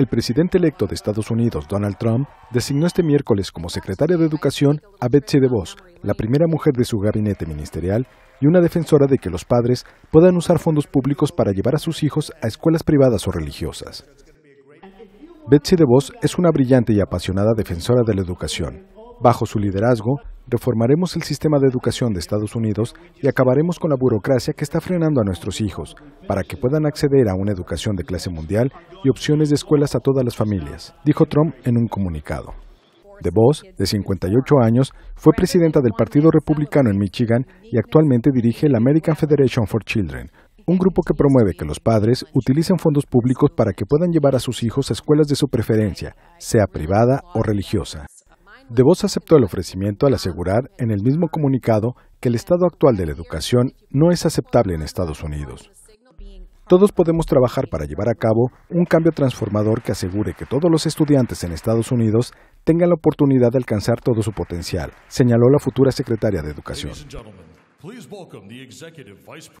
El presidente electo de Estados Unidos, Donald Trump, designó este miércoles como secretaria de Educación a Betsy DeVos, la primera mujer de su gabinete ministerial y una defensora de que los padres puedan usar fondos públicos para llevar a sus hijos a escuelas privadas o religiosas. Betsy DeVos es una brillante y apasionada defensora de la educación, Bajo su liderazgo, reformaremos el sistema de educación de Estados Unidos y acabaremos con la burocracia que está frenando a nuestros hijos, para que puedan acceder a una educación de clase mundial y opciones de escuelas a todas las familias, dijo Trump en un comunicado. DeVos, de 58 años, fue presidenta del Partido Republicano en Michigan y actualmente dirige la American Federation for Children, un grupo que promueve que los padres utilicen fondos públicos para que puedan llevar a sus hijos a escuelas de su preferencia, sea privada o religiosa. Vos aceptó el ofrecimiento al asegurar en el mismo comunicado que el estado actual de la educación no es aceptable en Estados Unidos. Todos podemos trabajar para llevar a cabo un cambio transformador que asegure que todos los estudiantes en Estados Unidos tengan la oportunidad de alcanzar todo su potencial, señaló la futura secretaria de Educación.